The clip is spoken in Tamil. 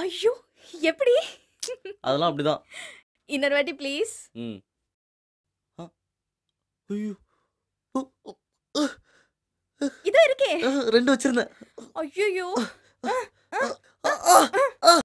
ஐயோ எப்படி அதெல்லாம் அப்படிதான் இன்னொரு வாட்டி ப்ளீஸ் ம் ஐயோ இதோ இருக்கே ரெண்டு வச்சிருந்தேன் ஐயோ